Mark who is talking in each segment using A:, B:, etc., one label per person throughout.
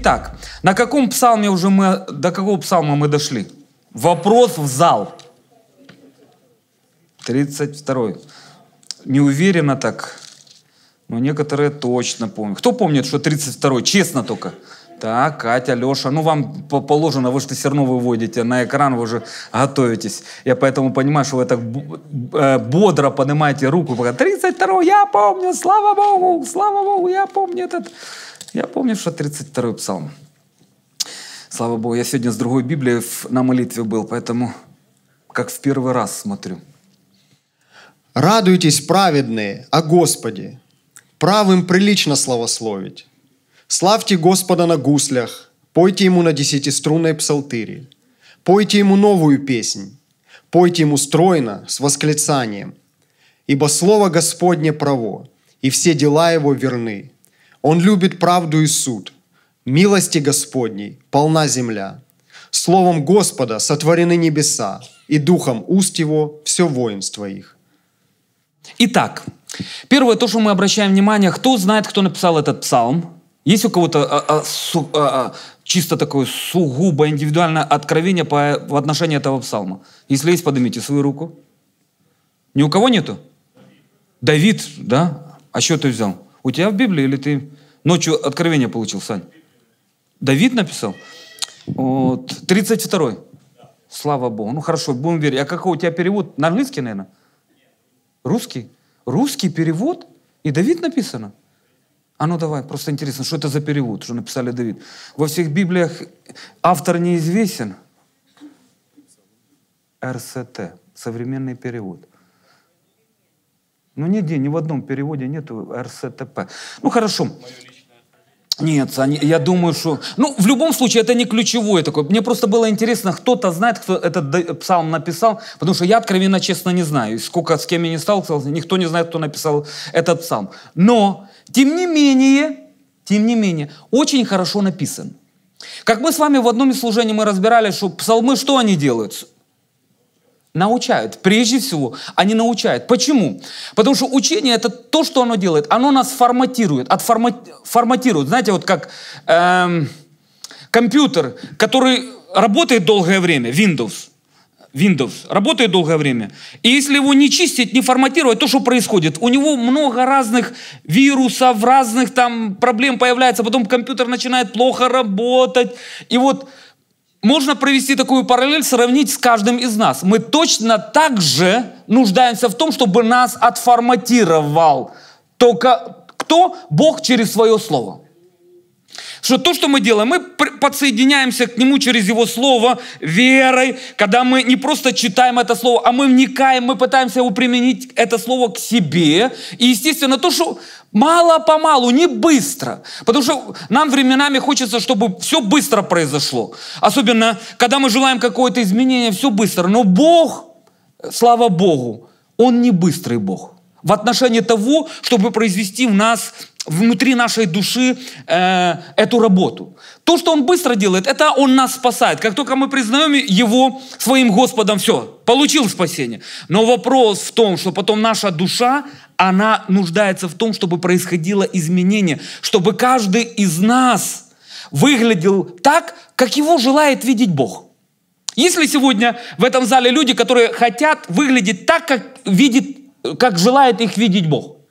A: Итак, на каком псалме уже мы, до какого псалма мы дошли? Вопрос в зал. 32. Не уверенно так, но некоторые точно помнят. Кто помнит, что 32? Честно только. Так, Катя, Леша, ну вам положено, вы что все равно выводите на экран, вы же готовитесь. Я поэтому понимаю, что вы так э, бодро поднимаете руку, пока 32 я помню, слава богу, слава богу, я помню этот я помню, що 32-й псалм. Слава Богу, я сегодня с другой Библией на молитве был, поэтому как в первый раз смотрю. «Радуйтесь, праведные, о Господе, правым прилично славословить. Славьте Господа на гуслях, пойте Ему на десятиструнной псалтыре, пойте Ему новую песнь, пойте Ему стройно, с восклицанием. Ибо Слово Господне право, и все дела Его верны. Он любит правду и суд. Милости Господней полна земля. Словом Господа сотворены небеса, и духом уст его все воинство их. Итак, первое то, что мы обращаем внимание, кто знает, кто написал этот псалм? Есть у кого-то а, а, су, а, а, чисто такое сугубо индивидуальное откровение по, в отношении этого псалма? Если есть, поднимите свою руку. Ни у кого нету? Давид, да? А что ты взял? У тебя в Библии или ты ночью откровение получил, Сань? Давид написал? Вот, 32 -й. Слава Богу. Ну хорошо, будем верить. А какой у тебя перевод? На английский, наверное? Русский? Русский перевод? И Давид написано? А ну давай, просто интересно, что это за перевод, что написали Давид? Во всех Библиях автор неизвестен. РСТ, современный перевод. Ну, нигде, ни в одном переводе нету РСТП. Ну, хорошо. Нет, я думаю, что... Ну, в любом случае, это не ключевое такое. Мне просто было интересно, кто-то знает, кто этот псалм написал, потому что я откровенно, честно, не знаю. Сколько с кем я не сталкивался, никто не знает, кто написал этот псалм. Но, тем не менее, тем не менее, очень хорошо написан. Как мы с вами в одном из служений мы разбирали, что псалмы, что они делают? Научают. Прежде всего, они научают. Почему? Потому что учение – это то, что оно делает. Оно нас форматирует, отформатирует. Форматирует. Знаете, вот как эм, компьютер, который работает долгое время, Windows. Windows работает долгое время. И если его не чистить, не форматировать, то что происходит? У него много разных вирусов, разных там проблем появляется, потом компьютер начинает плохо работать. И вот можно провести такую параллель, сравнить с каждым из нас. Мы точно так же нуждаемся в том, чтобы нас отформатировал только кто? Бог через свое слово. Что то, что мы делаем, мы подсоединяемся к Нему через Его Слово верой, когда мы не просто читаем это Слово, а мы вникаем, мы пытаемся его применить это Слово к себе. И, естественно, то, что Мало-помалу, не быстро. Потому что нам временами хочется, чтобы все быстро произошло. Особенно, когда мы желаем какое-то изменение, все быстро. Но Бог, слава Богу, Он не быстрый Бог. В отношении того, чтобы произвести в нас, внутри нашей души э, эту работу. То, что Он быстро делает, это Он нас спасает. Как только мы признаем Его своим Господом, все, получил спасение. Но вопрос в том, что потом наша душа она нуждается в том, чтобы происходило изменение, чтобы каждый из нас выглядел так, как его желает видеть Бог. Если сегодня в этом зале люди, которые хотят выглядеть так, как, видит, как желает их видеть Бог –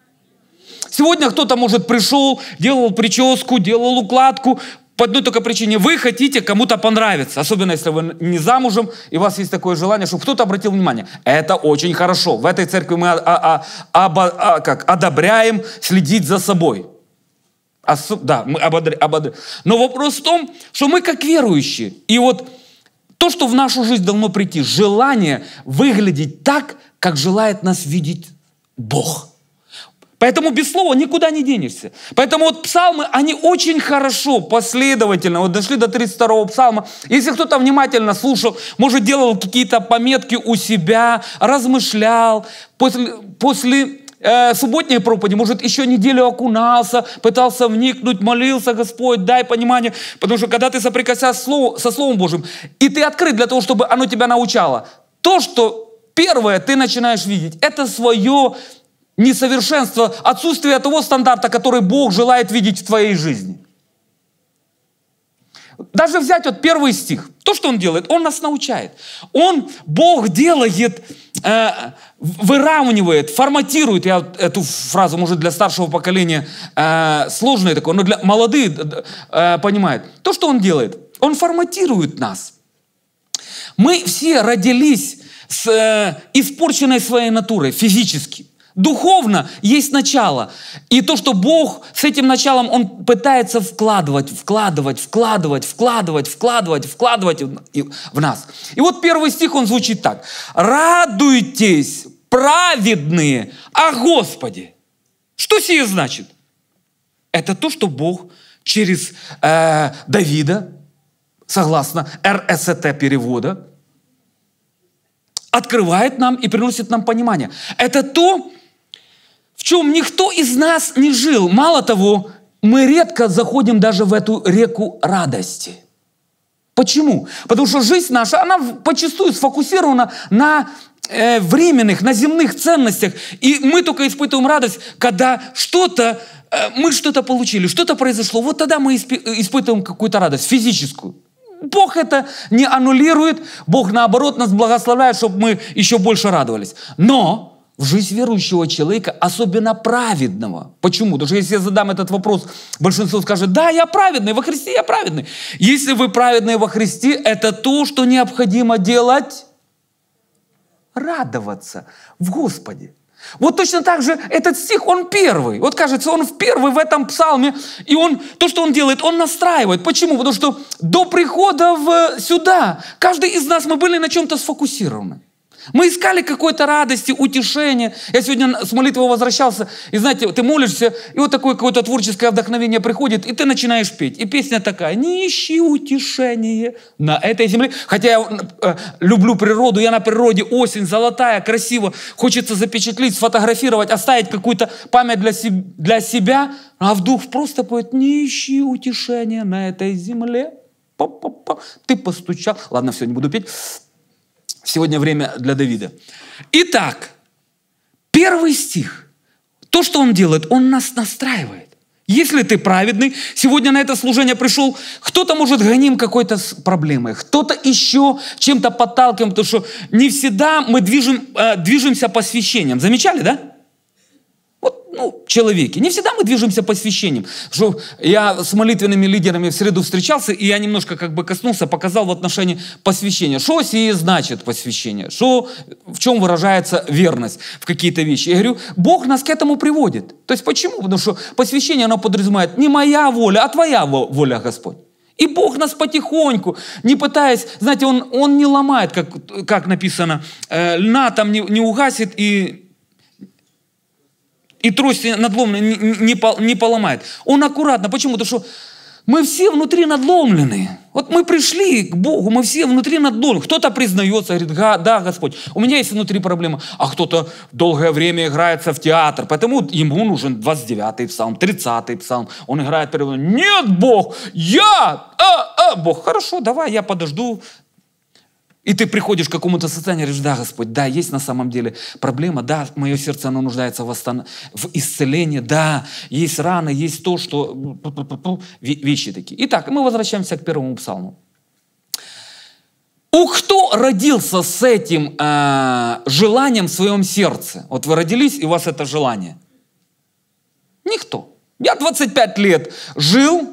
A: Сегодня кто-то, может, пришел, делал прическу, делал укладку, по одной только причине. Вы хотите кому-то понравиться, особенно если вы не замужем, и у вас есть такое желание, чтобы кто-то обратил внимание. Это очень хорошо. В этой церкви мы а, а, а, оба, а, как, одобряем следить за собой. Осо, да, мы ободряем. ободр. Но вопрос в том, что мы как верующие, и вот то, что в нашу жизнь должно прийти, желание выглядеть так, как желает нас видеть Бог. Поэтому без слова никуда не денешься. Поэтому вот псалмы, они очень хорошо, последовательно, вот дошли до 32-го псалма. Если кто-то внимательно слушал, может, делал какие-то пометки у себя, размышлял, после, после э, субботней проповеди, может, еще неделю окунался, пытался вникнуть, молился, Господь, дай понимание. Потому что когда ты соприкасаешься со Словом Божьим, и ты открыт для того, чтобы оно тебя научало, то, что первое ты начинаешь видеть, это свое несовершенство, отсутствие того стандарта, который Бог желает видеть в твоей жизни. Даже взять вот первый стих, то, что он делает, он нас научает. Он, Бог делает, э, выравнивает, форматирует, я эту фразу, может, для старшего поколения э, сложное такое, но для молодых э, э, понимают. То, что он делает, он форматирует нас. Мы все родились с э, испорченной своей натурой физически – Духовно есть начало. И то, что Бог с этим началом, Он пытается вкладывать, вкладывать, вкладывать, вкладывать, вкладывать, вкладывать в нас. И вот первый стих, он звучит так. «Радуйтесь, праведные, о Господе». Что сие значит? Это то, что Бог через э, Давида, согласно РСТ перевода, открывает нам и приносит нам понимание. Это то, в чем никто из нас не жил. Мало того, мы редко заходим даже в эту реку радости. Почему? Потому что жизнь наша, она почастую сфокусирована на э, временных, на земных ценностях. И мы только испытываем радость, когда что-то, э, мы что-то получили, что-то произошло. Вот тогда мы исп, э, испытываем какую-то радость физическую. Бог это не аннулирует, Бог наоборот нас благословляет, чтобы мы еще больше радовались. Но в жизнь верующего человека, особенно праведного. Почему? Потому что если я задам этот вопрос, большинство скажет, да, я праведный, во Христе я праведный. Если вы праведные во Христе, это то, что необходимо делать, радоваться в Господе. Вот точно так же этот стих, он первый. Вот кажется, он в первый в этом псалме. И он, то, что он делает, он настраивает. Почему? Потому что до прихода в, сюда каждый из нас, мы были на чем-то сфокусированы. Мы искали какой-то радости, утешения. Я сегодня с молитвы возвращался, и знаете, ты молишься, и вот такое какое-то творческое вдохновение приходит, и ты начинаешь петь. И песня такая, не ищи утешения на этой земле. Хотя я э, люблю природу, я на природе, осень золотая, красиво. Хочется запечатлить, сфотографировать, оставить какую-то память для, си- для себя. А в дух просто поет, не ищи утешения на этой земле. Па-па-па. Ты постучал. Ладно, все, не буду петь. Сегодня время для Давида. Итак, первый стих. То, что он делает, он нас настраивает. Если ты праведный, сегодня на это служение пришел, кто-то, может, гоним какой-то с проблемой, кто-то еще чем-то подталкиваем, потому что не всегда мы движем, э, движемся посвящением. Замечали, да? ну, человеке. Не всегда мы движемся по священиям. Что я с молитвенными лидерами в среду встречался, и я немножко как бы коснулся, показал в отношении посвящения. Что сие значит посвящение? Что, в чем выражается верность в какие-то вещи? Я говорю, Бог нас к этому приводит. То есть почему? Потому что посвящение, оно подразумевает не моя воля, а твоя воля, Господь. И Бог нас потихоньку, не пытаясь, знаете, Он, он не ломает, как, как написано, «Э, льна там не, не угасит и и трость надломленная не, не, не поломает. Он аккуратно. Почему? Потому что мы все внутри надломлены. Вот мы пришли к Богу, мы все внутри надломлены. Кто-то признается, говорит, да, да, Господь, у меня есть внутри проблема. А кто-то долгое время играется в театр, поэтому ему нужен 29-й псалм, 30-й псалм. Он играет перед Нет, Бог, я, а, а, Бог, хорошо, давай, я подожду и ты приходишь к какому-то состоянию, говоришь, да, Господь, да, есть на самом деле проблема, да, мое сердце, оно нуждается в, восстан... в исцелении, да, есть раны, есть то, что... Вещи такие. Итак, мы возвращаемся к первому псалму. У кто родился с этим э, желанием в своем сердце? Вот вы родились, и у вас это желание. Никто. Я 25 лет жил,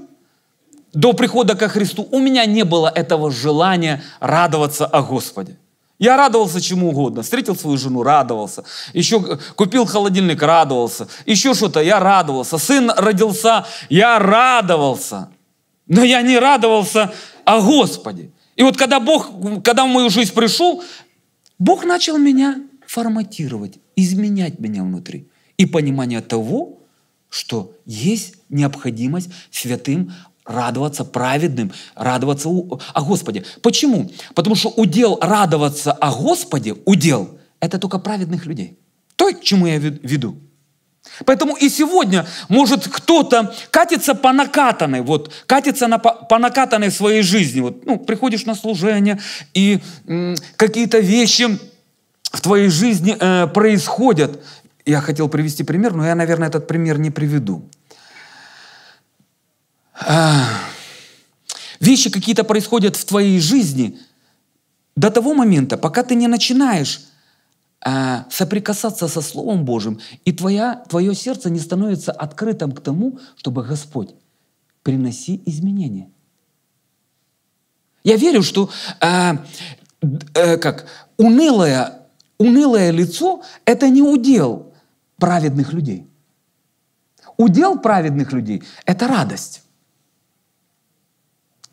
A: до прихода ко Христу у меня не было этого желания радоваться о Господе. Я радовался чему угодно. Встретил свою жену, радовался. Еще купил холодильник, радовался. Еще что-то, я радовался. Сын родился, я радовался. Но я не радовался о Господе. И вот когда Бог, когда в мою жизнь пришел, Бог начал меня форматировать, изменять меня внутри. И понимание того, что есть необходимость святым радоваться праведным, радоваться о Господе. Почему? Потому что удел радоваться о Господе, удел, это только праведных людей. То, к чему я веду. Поэтому и сегодня может кто-то катиться по накатанной, вот, катиться на, по накатанной своей жизни. Вот, ну, приходишь на служение, и какие-то вещи в твоей жизни э, происходят. Я хотел привести пример, но я, наверное, этот пример не приведу. А, вещи какие-то происходят в твоей жизни до того момента, пока ты не начинаешь а, соприкасаться со Словом Божьим, и твоя, твое сердце не становится открытым к тому, чтобы Господь, приноси изменения. Я верю, что э, э, как унылое, унылое лицо – это не удел праведных людей. Удел праведных людей – это радость.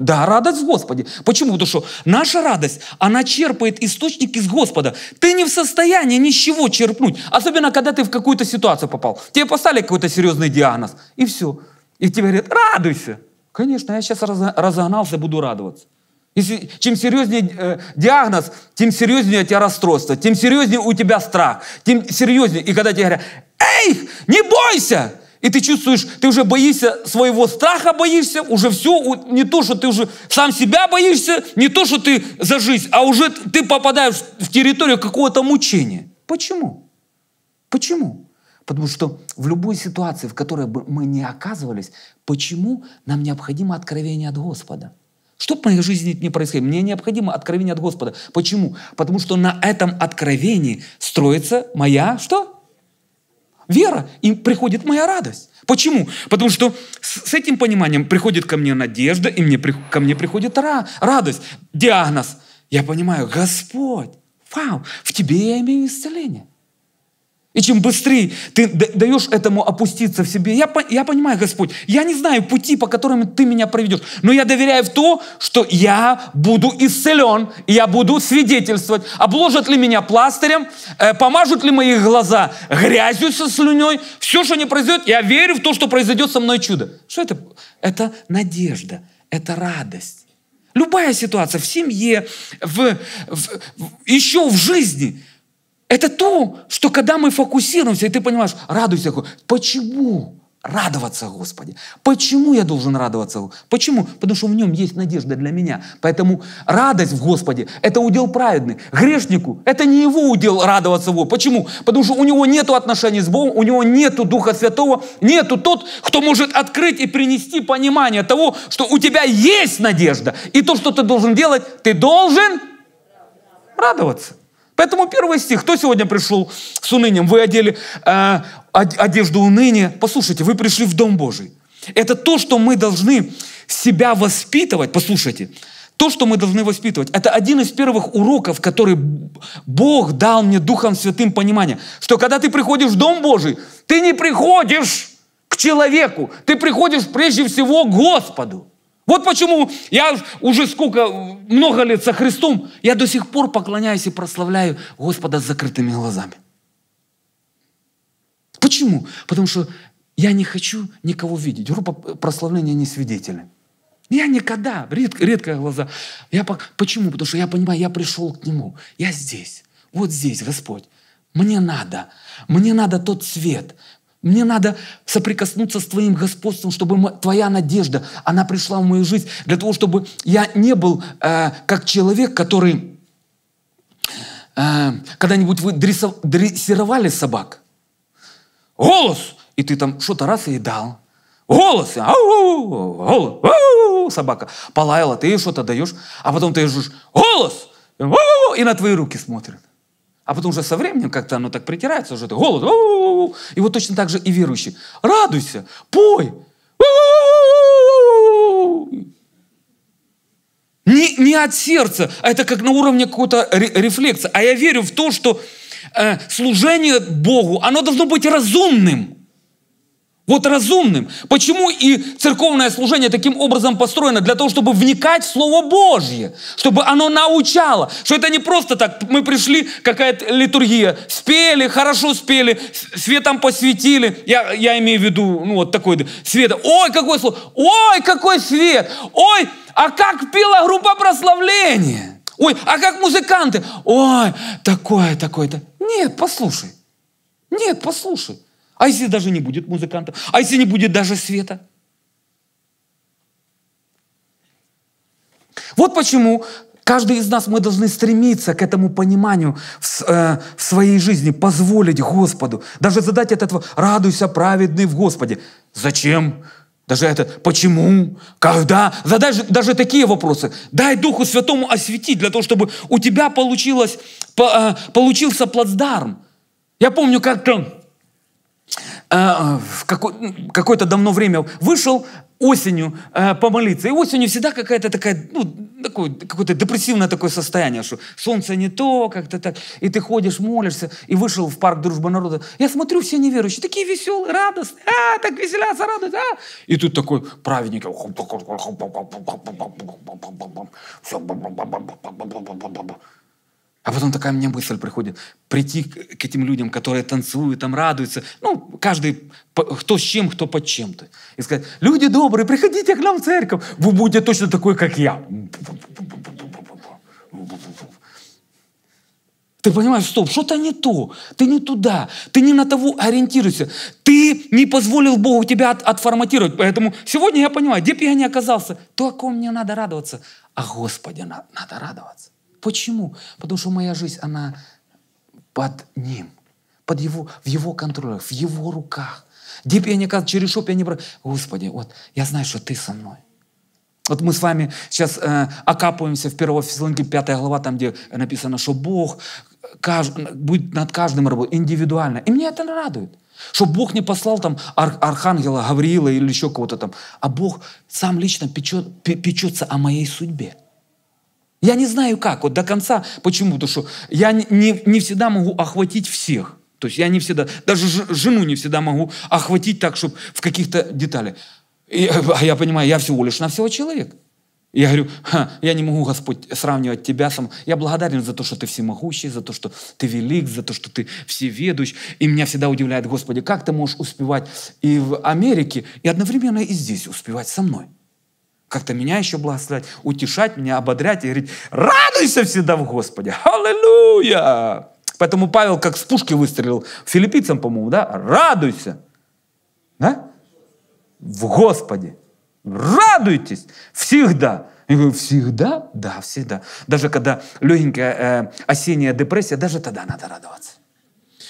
A: Да, радость в Господе. Почему? Потому что наша радость, она черпает источник из Господа. Ты не в состоянии ничего черпнуть. Особенно, когда ты в какую-то ситуацию попал. Тебе поставили какой-то серьезный диагноз. И все. И тебе говорят, радуйся. Конечно, я сейчас разогнался, буду радоваться. Если, чем серьезнее э, диагноз, тем серьезнее у тебя расстройство, тем серьезнее у тебя страх, тем серьезнее. И когда тебе говорят, эй, не бойся, и ты чувствуешь, ты уже боишься своего страха, боишься, уже все, не то, что ты уже сам себя боишься, не то, что ты за жизнь, а уже ты попадаешь в территорию какого-то мучения. Почему? Почему? Потому что в любой ситуации, в которой бы мы не оказывались, почему нам необходимо откровение от Господа? Что в моей жизни не происходило, мне необходимо откровение от Господа. Почему? Потому что на этом откровении строится моя что? вера, и приходит моя радость. Почему? Потому что с этим пониманием приходит ко мне надежда, и мне, ко мне приходит ра, радость. Диагноз. Я понимаю, Господь, вау, в Тебе я имею исцеление. И чем быстрее ты даешь этому опуститься в себе, я, я понимаю, Господь, я не знаю пути, по которым ты меня проведешь, но я доверяю в то, что я буду исцелен, и я буду свидетельствовать. Обложат ли меня пластырем, э, помажут ли мои глаза грязью со слюней, все, что не произойдет, я верю в то, что произойдет со мной чудо. Что это? Это надежда, это радость. Любая ситуация в семье, в, в, в еще в жизни – это то, что когда мы фокусируемся, и ты понимаешь, радуйся. Почему? радоваться Господи. Почему я должен радоваться? Почему? Потому что в нем есть надежда для меня. Поэтому радость в Господе – это удел праведный. Грешнику – это не его удел радоваться его. Почему? Потому что у него нет отношений с Богом, у него нет Духа Святого, нету тот, кто может открыть и принести понимание того, что у тебя есть надежда. И то, что ты должен делать, ты должен радоваться. Поэтому первый стих, кто сегодня пришел с унынием? Вы одели э, одежду уныния. Послушайте, вы пришли в Дом Божий. Это то, что мы должны себя воспитывать. Послушайте, то, что мы должны воспитывать, это один из первых уроков, который Бог дал мне Духом Святым понимание, что когда ты приходишь в Дом Божий, ты не приходишь к человеку, ты приходишь прежде всего к Господу. Вот почему я уже сколько, много лет со Христом, я до сих пор поклоняюсь и прославляю Господа с закрытыми глазами. Почему? Потому что я не хочу никого видеть. Группа прославления не свидетели. Я никогда, редко, редко глаза. Я, почему? Потому что я понимаю, я пришел к Нему. Я здесь, вот здесь, Господь. Мне надо, мне надо тот свет, мне надо соприкоснуться с Твоим господством, чтобы Твоя надежда, она пришла в мою жизнь, для того, чтобы я не был э, как человек, который... Э, когда-нибудь вы дресов, дрессировали собак? Голос! И ты там что-то раз и дал. Голос! Ау, голос! Ау, собака полаяла, ты ей что-то даешь, а потом ты ей жужжишь. Голос! И на твои руки смотрит. А потом уже со временем как-то оно так притирается, уже голод. И вот точно так же и верующий. Радуйся, пой. Не, не от сердца, а это как на уровне какой то рефлекса. А я верю в то, что э, служение Богу, оно должно быть разумным. Вот разумным. Почему и церковное служение таким образом построено? Для того, чтобы вникать в Слово Божье, чтобы оно научало, что это не просто так, мы пришли, какая-то литургия, спели, хорошо спели, светом посвятили. я, я имею в виду, ну вот такой свет, ой, какой слово, ой, какой свет, ой, а как пела группа прославления, ой, а как музыканты, ой, такое, такое-то. Нет, послушай, нет, послушай. А если даже не будет музыкантов? А если не будет даже света? Вот почему каждый из нас, мы должны стремиться к этому пониманию в, э, в своей жизни, позволить Господу, даже задать этот радуйся праведный в Господе. Зачем? Даже это почему, когда, задай даже такие вопросы. Дай Духу Святому осветить, для того, чтобы у тебя получилось, по, э, получился плацдарм. Я помню, как там э, в какое-то давно время вышел осенью э, помолиться. И осенью всегда какая-то такая, ну, такое, какое-то депрессивное такое состояние, что солнце не то, как-то так. И ты ходишь, молишься, и вышел в парк Дружба народа. Я смотрю, все неверующие, такие веселые, радостные, а, так веселятся, радуются а. И тут такой праведник, все, а потом такая мне мысль приходит, прийти к этим людям, которые танцуют, там радуются, ну, каждый, кто с чем, кто под чем-то. И сказать, люди добрые, приходите к нам в церковь, вы будете точно такой, как я. Ты понимаешь, стоп, что-то не то, ты не туда, ты не на того ориентируешься, ты не позволил Богу тебя от, отформатировать. Поэтому сегодня я понимаю, где бы я ни оказался, то, о ком мне надо радоваться, а Господе надо радоваться. Почему? Потому что моя жизнь, она под ним, под его, в его контроле, в его руках. Где бы я ни оказался, через шоп я не брал. Господи, вот я знаю, что ты со мной. Вот мы с вами сейчас э, окапываемся в 1 Фессалоники 5 глава, там, где написано, что Бог каж, будет над каждым работать индивидуально. И меня это радует. Что Бог не послал там ар, архангела Гавриила или еще кого-то там, а Бог сам лично печет, печется о моей судьбе. Я не знаю как, вот до конца. Почему? Потому что я не, не всегда могу охватить всех. То есть я не всегда, даже жену не всегда могу охватить так, чтобы в каких-то деталях. Я, а я понимаю, я всего лишь на всего человек. Я говорю, Ха, я не могу, Господь, сравнивать тебя сам. Я благодарен за то, что ты всемогущий, за то, что ты велик, за то, что ты всеведущ. И меня всегда удивляет, Господи, как ты можешь успевать и в Америке, и одновременно и здесь успевать со мной как-то меня еще благословлять, утешать меня, ободрять и говорить, радуйся всегда в Господе, аллилуйя! Поэтому Павел как с пушки выстрелил филиппийцам, по-моему, да? Радуйся! Да? В Господе! Радуйтесь всегда! Я говорю, всегда? Да, всегда. Даже когда легенькая э, осенняя депрессия, даже тогда надо радоваться.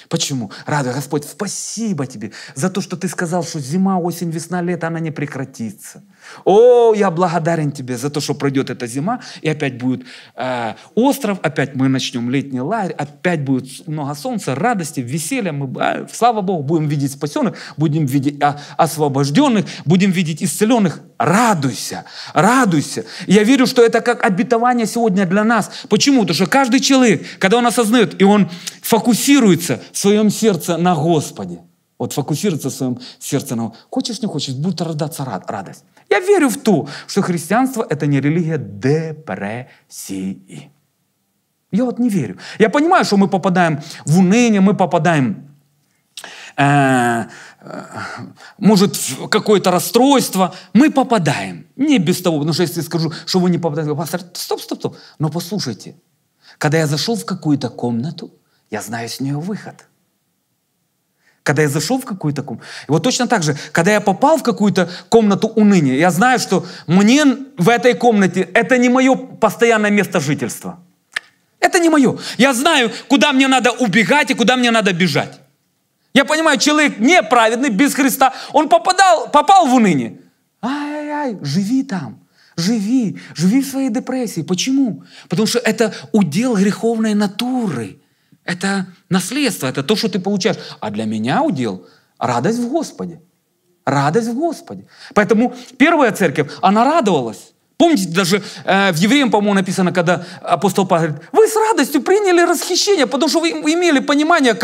A: Почему? Радуй, Господь, спасибо тебе за то, что ты сказал, что зима, осень, весна, лето, она не прекратится. О, я благодарен тебе за то, что пройдет эта зима, и опять будет э, остров, опять мы начнем летний лагерь, опять будет много солнца, радости, веселья. Мы, э, слава Богу, будем видеть спасенных, будем видеть э, освобожденных, будем видеть исцеленных. Радуйся, радуйся. Я верю, что это как обетование сегодня для нас. Почему? Потому что каждый человек, когда он осознает и он фокусируется, в своем сердце на Господе. Вот фокусироваться в своем сердце на Хочешь, не хочешь, будет рождаться радость. Я верю в то, что христианство – это не религия депрессии. Я вот не верю. Я понимаю, что мы попадаем в уныние, мы попадаем э, э может, какое-то расстройство, мы попадаем. Не без того, потому что если скажу, что вы не попадаете, пастор, стоп, стоп, стоп. Но послушайте, когда я зашел в какую-то комнату, я знаю с нее выход. Когда я зашел в какую-то комнату, вот точно так же, когда я попал в какую-то комнату уныния, я знаю, что мне в этой комнате это не мое постоянное место жительства. Это не мое. Я знаю, куда мне надо убегать и куда мне надо бежать. Я понимаю, человек неправедный, без Христа, он попадал, попал в уныние. Ай-ай-ай, живи там. Живи, живи в своей депрессии. Почему? Потому что это удел греховной натуры. Это наследство, это то, что ты получаешь. А для меня удел – радость в Господе. Радость в Господе. Поэтому первая церковь, она радовалась. Помните, даже э, в Евреям, по-моему, написано, когда апостол Павел говорит, вы с радостью приняли расхищение, потому что вы имели понимание,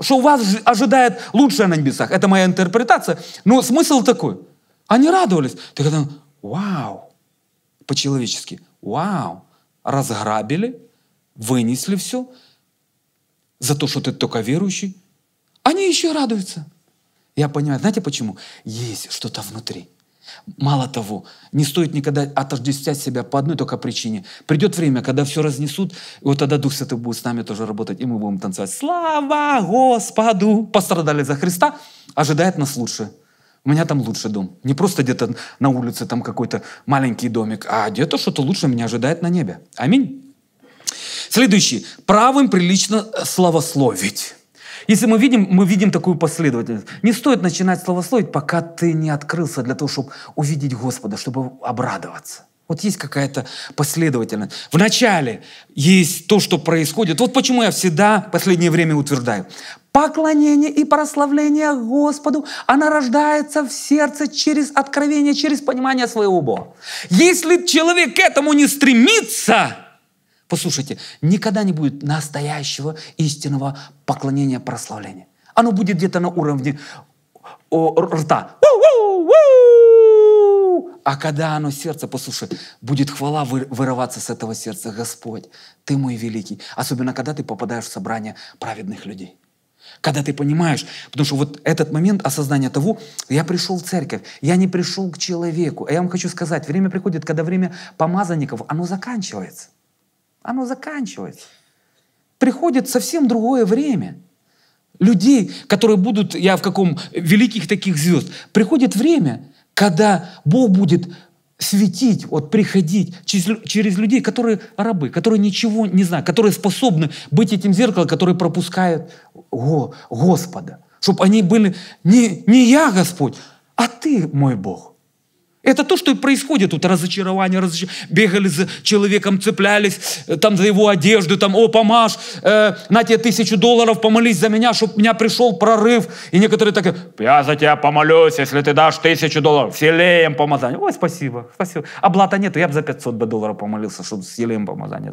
A: что вас ожидает лучшее на небесах. Это моя интерпретация. Но смысл такой. Они радовались. Ты когда, вау, по-человечески, вау, разграбили, вынесли все – за то, что ты только верующий, они еще радуются. Я понимаю, знаете почему? Есть что-то внутри. Мало того, не стоит никогда отождествлять себя по одной только причине. Придет время, когда все разнесут, и вот тогда Дух Святой будет с нами тоже работать, и мы будем танцевать. Слава Господу! Пострадали за Христа, ожидает нас лучше. У меня там лучший дом. Не просто где-то на улице там какой-то маленький домик, а где-то что-то лучше меня ожидает на небе. Аминь. Следующий. Правым прилично э, славословить. Если мы видим, мы видим такую последовательность. Не стоит начинать славословить, пока ты не открылся для того, чтобы увидеть Господа, чтобы обрадоваться. Вот есть какая-то последовательность. Вначале есть то, что происходит. Вот почему я всегда в последнее время утверждаю. Поклонение и прославление Господу, оно рождается в сердце через откровение, через понимание своего Бога. Если человек к этому не стремится, Послушайте, никогда не будет настоящего истинного поклонения, прославления. Оно будет где-то на уровне рта. А когда оно сердце, послушай, будет хвала вырываться с этого сердца. Господь, Ты мой великий. Особенно, когда ты попадаешь в собрание праведных людей. Когда ты понимаешь, потому что вот этот момент осознания того, я пришел в церковь, я не пришел к человеку. А я вам хочу сказать, время приходит, когда время помазанников, оно заканчивается оно заканчивается. Приходит совсем другое время. Людей, которые будут, я в каком, великих таких звезд. Приходит время, когда Бог будет светить, вот приходить через, через людей, которые рабы, которые ничего не знают, которые способны быть этим зеркалом, которые пропускают о, Господа. Чтобы они были не, не я, Господь, а Ты, мой Бог. Это то, что и происходит. Тут разочарование, разочарование. Бегали за человеком, цеплялись э, там за его одежду, там, о, помажь, э, на тебе тысячу долларов, помолись за меня, чтобы у меня пришел прорыв. И некоторые так, я за тебя помолюсь, если ты дашь тысячу долларов, с елеем помазание. Ой, спасибо, спасибо. А блата нету, я бы за 500 бы долларов помолился, чтобы с елеем помазание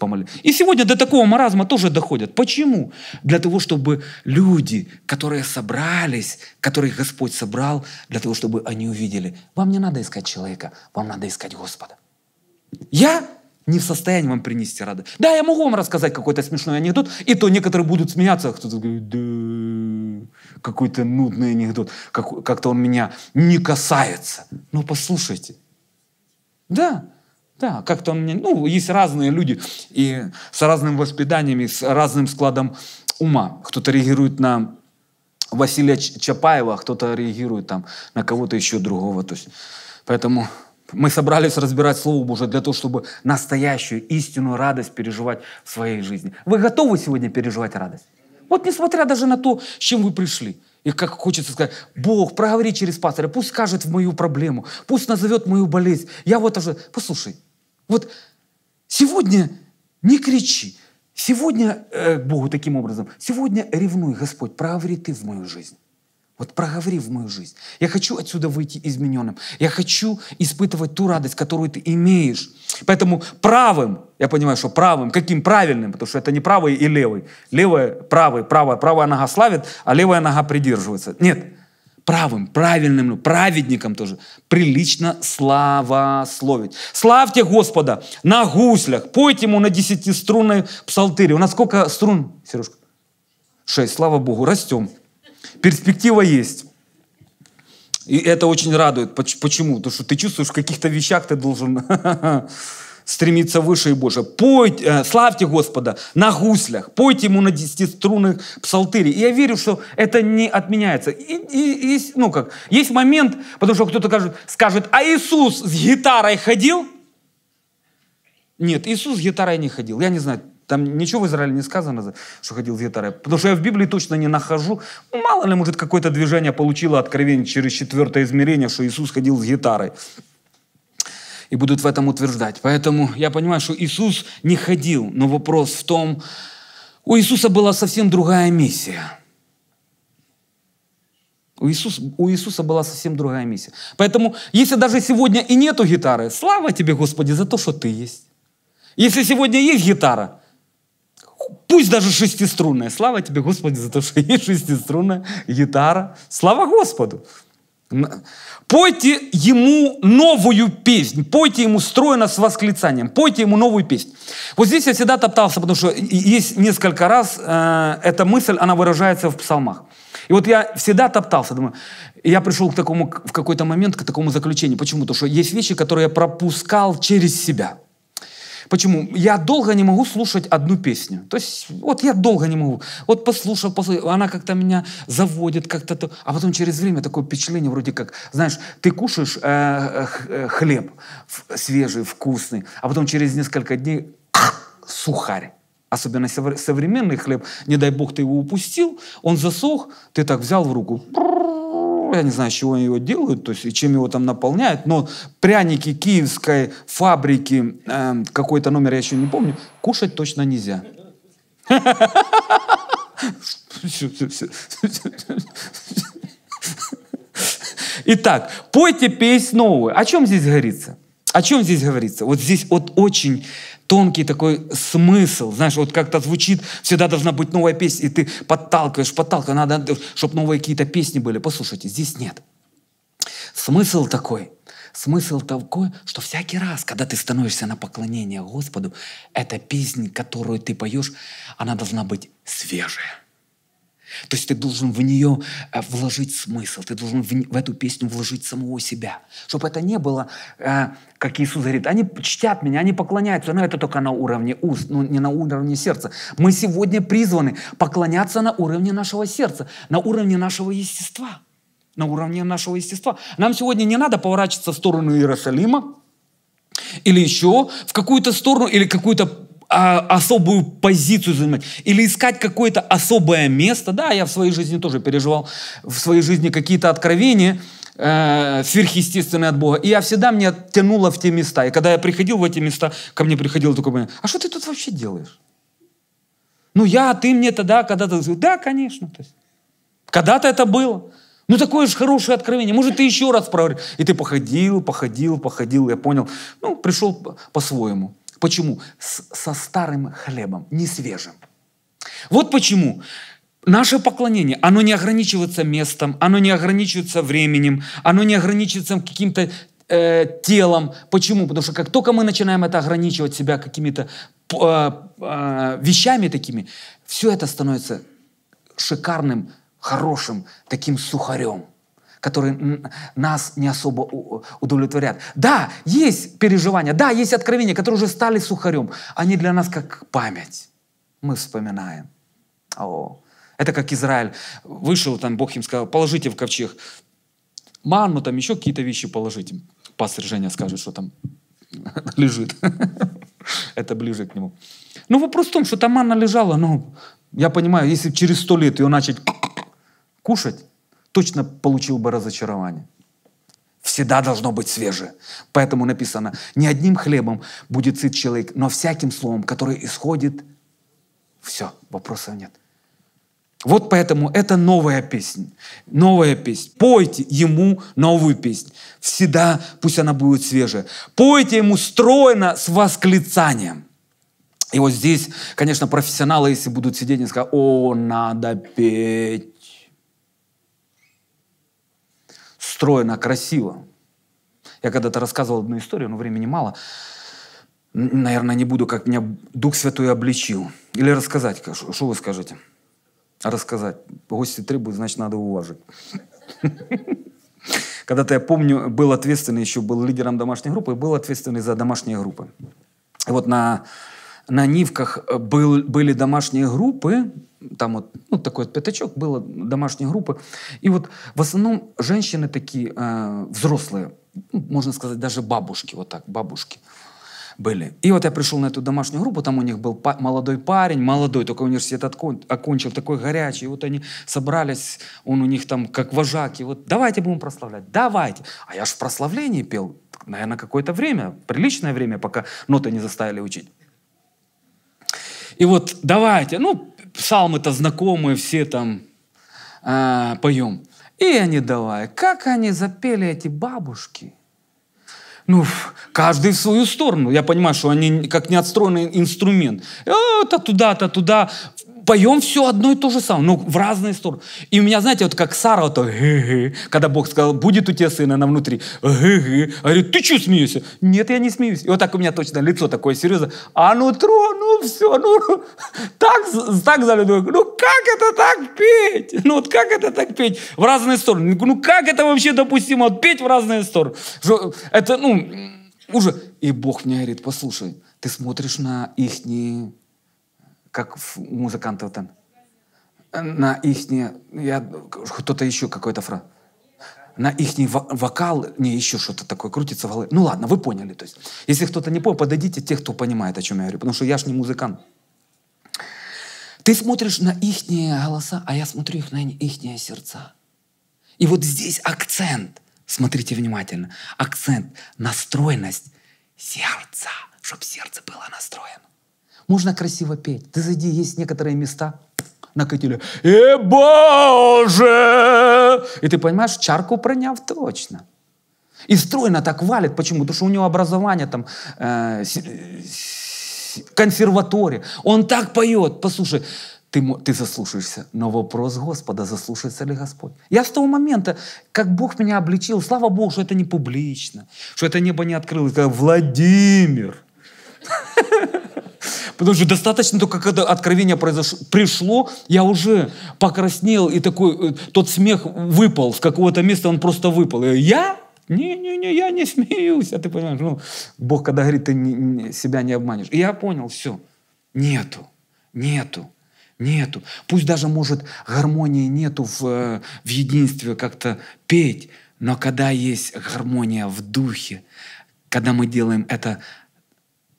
A: помолить. И сегодня до такого маразма тоже доходят. Почему? Для того, чтобы люди, которые собрались, которых Господь собрал, для того, чтобы они увидели, вам не надо искать человека, вам надо искать Господа. Я не в состоянии вам принести рады. Да, я могу вам рассказать какой-то смешной анекдот, и то некоторые будут смеяться, а кто-то говорит, да, какой-то нудный анекдот, как- как-то он меня не касается. Но послушайте, да, да, как-то он мне... Ну, есть разные люди и с разным воспитанием, и с разным складом ума. Кто-то реагирует на Василия Чапаева, а кто-то реагирует там на кого-то еще другого. То есть, поэтому мы собрались разбирать Слово Божие для того, чтобы настоящую, истинную радость переживать в своей жизни. Вы готовы сегодня переживать радость? Вот несмотря даже на то, с чем вы пришли. И как хочется сказать, Бог, проговори через пастора, пусть скажет в мою проблему, пусть назовет мою болезнь. Я вот уже, послушай, вот сегодня не кричи, сегодня э, Богу таким образом, сегодня ревнуй, Господь, проговори ты в мою жизнь. Вот проговори в мою жизнь. Я хочу отсюда выйти измененным. Я хочу испытывать ту радость, которую ты имеешь. Поэтому правым, я понимаю, что правым, каким правильным, потому что это не правый и левый. Левая, правый, правая, правая нога славит, а левая нога придерживается. Нет, правым, правильным, ну, праведником тоже, прилично славословить. Славьте Господа на гуслях, пойте Ему на десятиструнной псалтыре. У нас сколько струн, Сережка? Шесть, слава Богу, растем. Перспектива есть. И это очень радует. Почему? Потому что ты чувствуешь, в каких-то вещах ты должен стремиться выше и больше. Пойте, э, славьте Господа на гуслях, пойте Ему на десятиструнных псалтыре. И я верю, что это не отменяется. И, и, и, ну как, есть момент, потому что кто-то скажет, скажет, а Иисус с гитарой ходил? Нет, Иисус с гитарой не ходил. Я не знаю, там ничего в Израиле не сказано, что ходил с гитарой. Потому что я в Библии точно не нахожу. Мало ли, может, какое-то движение получило откровение через четвертое измерение, что Иисус ходил с гитарой и будут в этом утверждать. Поэтому я понимаю, что Иисус не ходил, но вопрос в том, у Иисуса была совсем другая миссия. У, Иисус, у Иисуса была совсем другая миссия. Поэтому, если даже сегодня и нету гитары, слава тебе, Господи, за то, что ты есть. Если сегодня есть гитара, пусть даже шестиструнная, слава тебе, Господи, за то, что есть шестиструнная гитара. Слава Господу! Пойте ему новую песнь, пойте ему стройно с восклицанием, пойте ему новую песнь. Вот здесь я всегда топтался, потому что есть несколько раз э, эта мысль, она выражается в псалмах. И вот я всегда топтался, думаю, я пришел к такому, в какой-то момент к такому заключению. Почему? Потому что есть вещи, которые я пропускал через себя – Почему? Я долго не могу слушать одну песню. То есть вот я долго не могу. Вот послушал, послушал, она как-то меня заводит, как-то то. А потом через время такое впечатление вроде как, знаешь, ты кушаешь э, э, э хлеб свежий, вкусный, а потом через несколько дней сухарь особенно современный хлеб, не дай бог ты его упустил, он засох, ты так взял в руку, ну, я не знаю, чего они его делают, то есть и чем его там наполняют, но пряники киевской фабрики, э, какой-то номер я еще не помню, кушать точно нельзя. Итак, пойте песнь новую. О чем здесь говорится? О чем здесь говорится? Вот здесь вот очень тонкий такой смысл. Знаешь, вот как-то звучит, всегда должна быть новая песня, и ты подталкиваешь, подталкиваешь, надо, э, чтобы новые какие-то песни были. Послушайте, здесь нет. Смысл такой, смысл такой, что всякий раз, когда ты становишься на поклонение Господу, эта песня, которую ты поешь, она должна быть свежая. То есть ты должен в нее э, вложить смысл, ты должен в, эту песню вложить самого себя. Чтобы это не было, э, как Иисус говорит, они чтят меня, они поклоняются, но это только на уровне уст, но ну, не на уровне сердца. Мы сегодня призваны поклоняться на уровне нашего сердца, на уровне нашего естества. На уровне нашего естества. Нам сегодня не надо поворачиваться в сторону Иерусалима, или еще в какую-то сторону, или какую-то а, особую позицию занимать или искать какое-то особое место. Да, я в своей жизни тоже переживал в своей жизни какие-то откровения э, сверхъестественные от Бога. И я всегда меня тянуло в те места. И когда я приходил в эти места, ко мне приходил такой, а что ты тут вообще делаешь? Ну я, а ты мне тогда, когда-то... Да, конечно. То есть, когда-то это было. Ну такое же хорошее откровение. Может, ты еще раз проверишь. И ты походил, походил, походил. Я понял. Ну, пришел по-своему. Почему? С, со старым хлебом, не свежим. Вот почему Наше поклонение, оно не ограничивается местом, оно не ограничивается временем, оно не ограничивается каким-то э, телом. Почему? Потому что как только мы начинаем это ограничивать себя какими-то э, э, вещами такими, все это становится шикарным, хорошим, таким сухарем которые нас не особо удовлетворят. Да, есть переживания, да, есть откровения, которые уже стали сухарем. Они для нас как память. Мы вспоминаем. О, это как Израиль. Вышел там, Бог им сказал, положите в ковчег манну, там еще какие-то вещи положите. Пастырь Женя скажет, что там лежит. Это ближе к нему. Но ну, вопрос в том, что там манна лежала, Но ну, я понимаю, если через сто лет ее начать кушать, точно получил бы разочарование. Всегда должно быть свежее. Поэтому написано, не одним хлебом будет сыт человек, но всяким словом, которое исходит. Все, вопросов нет. Вот поэтому это новая песня. Новая песня. Пойте ему новую песнь. Всегда пусть она будет свежая. Пойте ему стройно с восклицанием. И вот здесь, конечно, профессионалы, если будут сидеть и сказать, о, надо петь устроена красиво. Я когда-то рассказывал одну историю, но времени мало. Наверное, не буду, как меня Дух Святой обличил. Или рассказать, что вы скажете? Рассказать. Гости требуют, значит, надо уважить. Когда-то я помню, был ответственный, еще был лидером домашней группы, был ответственный за домашние группы. И вот на на Нивках э, был, были домашние группы, там вот ну, такой вот пятачок, было домашние группы. И вот в основном женщины такие э, взрослые, ну, можно сказать, даже бабушки, вот так, бабушки были. И вот я пришел на эту домашнюю группу, там у них был па- молодой парень, молодой, только университет откон- окончил, такой горячий. И вот они собрались, он у них там как вожак, и вот давайте будем прославлять, давайте. А я ж в прославлении пел, наверное, какое-то время, приличное время, пока ноты не заставили учить. И вот давайте, ну, псалмы-то знакомые все там э, поем. И они давай, как они запели эти бабушки. Ну, каждый в свою сторону. Я понимаю, что они как неотстроенный инструмент. Это туда-то, туда поем все одно и то же самое, но ну, в разные стороны. И у меня, знаете, вот как Сара, вот, когда Бог сказал, будет у тебя сына на внутри, Гы-гы". А говорит, ты что смеешься? Нет, я не смеюсь. И вот так у меня точно лицо такое серьезно. А ну тро, ну все, ну так, так залюбил. Ну как это так петь? Ну вот как это так петь? В разные стороны. Ну как это вообще допустимо? Вот петь в разные стороны. Это, ну, уже. И Бог мне говорит, послушай, ты смотришь на ихние как музыкантов там, на их, я, кто-то еще какой-то фраз, на их вокал, не еще что-то такое крутится в голове. Ну ладно, вы поняли. То есть, если кто-то не понял, подойдите тех, кто понимает, о чем я говорю, потому что я ж не музыкант. Ты смотришь на их голоса, а я смотрю их на их сердца. И вот здесь акцент, смотрите внимательно, акцент, настроенность сердца, чтобы сердце было настроено. Можно красиво петь. Ты зайди, есть некоторые места на катиле. И «Э, Боже! И ты понимаешь, чарку проняв точно. И стройно так валит. Почему? Потому что у него образование там э, э консерватория. Он так поет. Послушай, ты, ты заслушаешься. Но вопрос Господа, заслушается ли Господь? Я с того момента, как Бог меня обличил, слава Богу, что это не публично, что это небо не открылось. Как Владимир! Потому что достаточно только, когда откровение произошло, пришло, я уже покраснел, и такой, э, тот смех выпал с какого-то места, он просто выпал. И я? Не-не-не, я не смеюсь. А ты понимаешь, ну, Бог, когда говорит, ты не, не, себя не обманешь. И я понял, все, нету, нету. Нету. Пусть даже, может, гармонии нету в, э, в единстве как-то петь, но когда есть гармония в духе, когда мы делаем это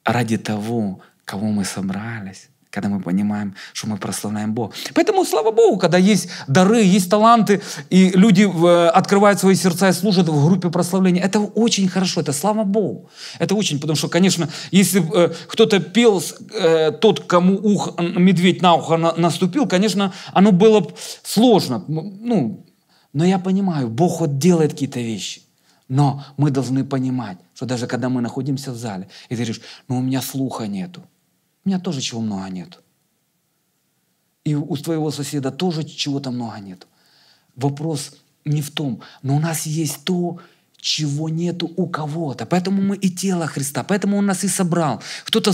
A: ради того, кого мы собрались, когда мы понимаем, что мы прославляем Бога. Поэтому, слава Богу, когда есть дары, есть таланты, и люди э, открывают свои сердца и служат в группе прославления, это очень хорошо, это слава Богу. Это очень, потому что, конечно, если э, кто-то пел, э, тот, кому ух, медведь на ухо наступил, конечно, оно было сложно. Ну, но я понимаю, Бог вот делает какие-то вещи. Но мы должны понимать, что даже когда мы находимся в зале, и ты говоришь, ну у меня слуха нету, у меня тоже чего много нет. И у твоего соседа тоже чего-то много нет. Вопрос не в том, но у нас есть то, чего нету у кого-то. Поэтому мы и тело Христа, поэтому Он нас и собрал. Кто-то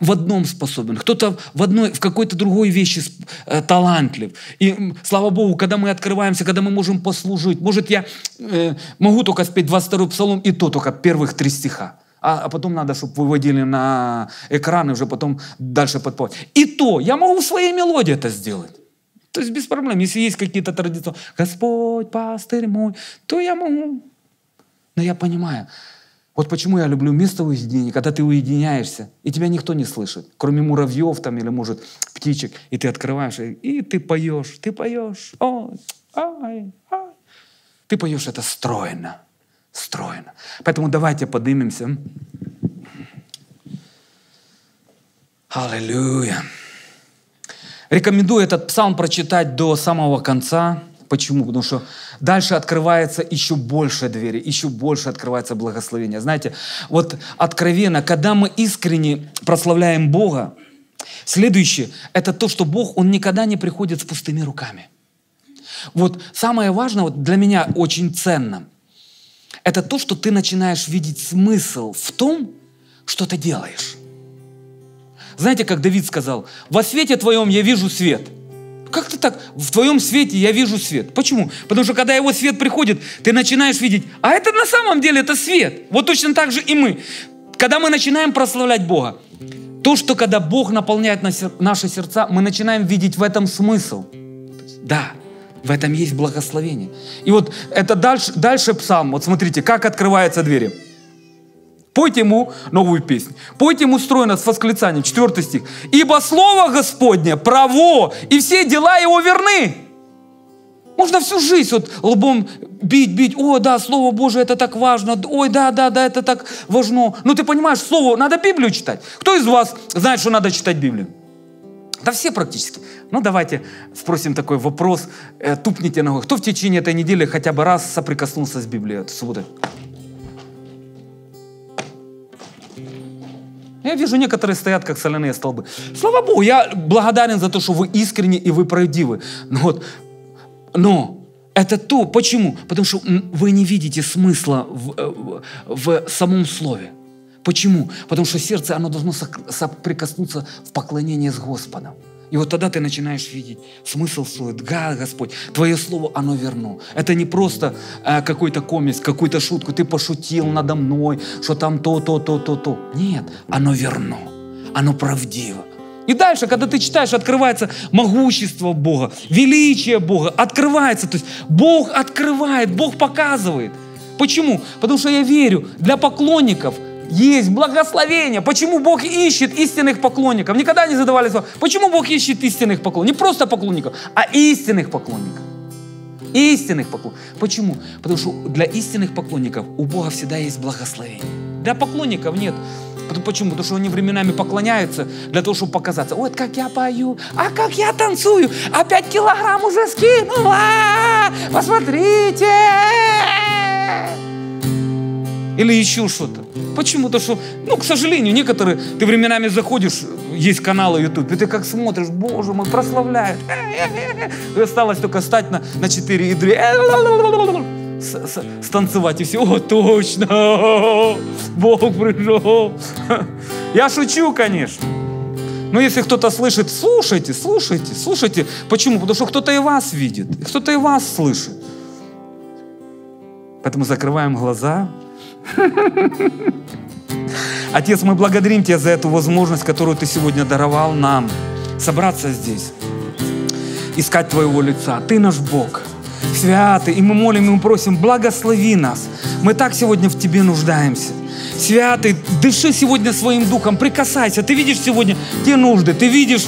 A: в одном способен, кто-то в, одной, в какой-то другой вещи э, талантлив. И слава Богу, когда мы открываемся, когда мы можем послужить. Может, я э, могу только спеть 22 псалом, и то только первых три стиха а, а потом надо, чтобы выводили на экран и уже потом дальше подпевать. И то, я могу в своей мелодии это сделать. То есть без проблем. Если есть какие-то традиции, Господь, пастырь мой, то я могу. Но я понимаю, вот почему я люблю место уединения, когда ты уединяешься, и тебя никто не слышит, кроме муравьев там или, может, птичек, и ты открываешь, и ты поешь, ты поешь, о, ай, ай. Ты поешь это стройно строено. Поэтому давайте поднимемся. Аллилуйя. Рекомендую этот псалм прочитать до самого конца. Почему? Потому что дальше открывается еще больше двери, еще больше открывается благословение. Знаете, вот откровенно, когда мы искренне прославляем Бога, следующее – это то, что Бог, Он никогда не приходит с пустыми руками. Вот самое важное вот для меня очень ценно – это то, что ты начинаешь видеть смысл в том, что ты делаешь. Знаете, как Давид сказал, во свете твоем я вижу свет. Как ты так? В твоем свете я вижу свет. Почему? Потому что когда его свет приходит, ты начинаешь видеть, а это на самом деле это свет. Вот точно так же и мы. Когда мы начинаем прославлять Бога, то, что когда Бог наполняет наши сердца, мы начинаем видеть в этом смысл. Да, в этом есть благословение. И вот это дальше, дальше псалм. Вот смотрите, как открываются двери. Пойте ему новую песню. Пойте ему стройно с восклицанием. Четвертый стих. «Ибо слово Господне право, и все дела его верны». Можно всю жизнь вот лбом бить, бить. О, да, Слово Божие, это так важно. Ой, да, да, да, это так важно. Ну, ты понимаешь, Слово, надо Библию читать. Кто из вас знает, что надо читать Библию? Да все практически. Ну давайте спросим такой вопрос, э, тупните ногой. Кто в течение этой недели хотя бы раз соприкоснулся с Библией? Субботы. Я вижу, некоторые стоят, как соляные столбы. Слава Богу, я благодарен за то, что вы искренне и вы правдивы. Но, ну вот, но это то, почему? Потому что вы не видите смысла в, э, в, в самом слове. Почему? Потому что сердце, оно должно соприкоснуться в поклонении с Господом. И вот тогда ты начинаешь видеть смысл слова. Да, Господь, Твое слово, оно верно. Это не просто э, какой-то комикс, какую-то шутку. Ты пошутил надо мной, что там то, то, то, то, то. Нет, оно верно. Оно правдиво. И дальше, когда ты читаешь, открывается могущество Бога, величие Бога, открывается. То есть Бог открывает, Бог показывает. Почему? Потому что я верю, для поклонников – есть благословение. Почему Бог ищет истинных поклонников? Никогда не задавались вопрос, почему Бог ищет истинных поклонников? Не просто поклонников, а истинных поклонников. Истинных поклонников. Почему? Потому что для истинных поклонников у Бога всегда есть благословение. Для поклонников нет. Почему? Потому что они временами поклоняются для того, чтобы показаться. Вот как я пою, а как я танцую, а 5 килограмм уже скинула, посмотрите или еще что-то. Почему-то что, ну, к сожалению, некоторые, ты временами заходишь, есть каналы YouTube, и ты как смотришь, боже мой, прославляют. Э, э, э, и осталось только стать на, на 4 ядры, станцевать, и все, о, точно, Бог пришел. Я шучу, конечно. Но если кто-то слышит, слушайте, слушайте, слушайте. Почему? Потому что кто-то и вас видит, кто-то и вас слышит. Поэтому закрываем глаза, Отец, мы благодарим Тебя за эту возможность, которую Ты сегодня даровал нам собраться здесь, искать Твоего лица. Ты наш Бог, святый, и мы молим и мы просим, благослови нас. Мы так сегодня в Тебе нуждаемся. Святый, дыши сегодня своим духом, прикасайся. Ты видишь сегодня те нужды, ты видишь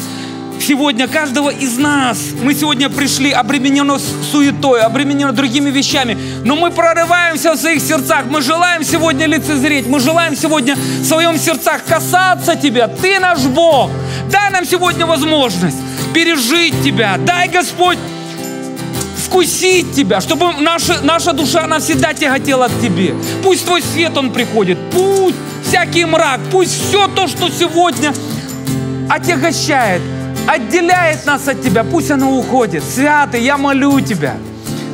A: сегодня каждого из нас. Мы сегодня пришли обременены суетой, обременены другими вещами, но мы прорываемся в своих сердцах. Мы желаем сегодня лицезреть, мы желаем сегодня в своем сердцах касаться Тебя. Ты наш Бог. Дай нам сегодня возможность пережить Тебя. Дай, Господь, вкусить Тебя, чтобы наша, наша душа навсегда тяготела к Тебе. Пусть Твой свет, Он приходит. Пусть всякий мрак, пусть все то, что сегодня отягощает, отделяет нас от Тебя, пусть оно уходит. Святый, я молю Тебя.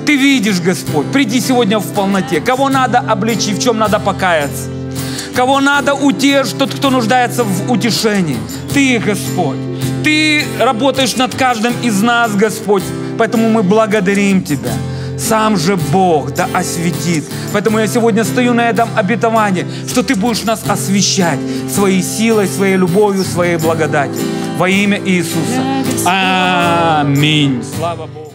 A: Ты видишь, Господь, приди сегодня в полноте. Кого надо, обличи, в чем надо покаяться. Кого надо, утешить, тот, кто нуждается в утешении. Ты, Господь, Ты работаешь над каждым из нас, Господь, поэтому мы благодарим Тебя сам же Бог да осветит. Поэтому я сегодня стою на этом обетовании, что ты будешь нас освещать своей силой, своей любовью, своей благодатью. Во имя Иисуса. Аминь. Слава Богу.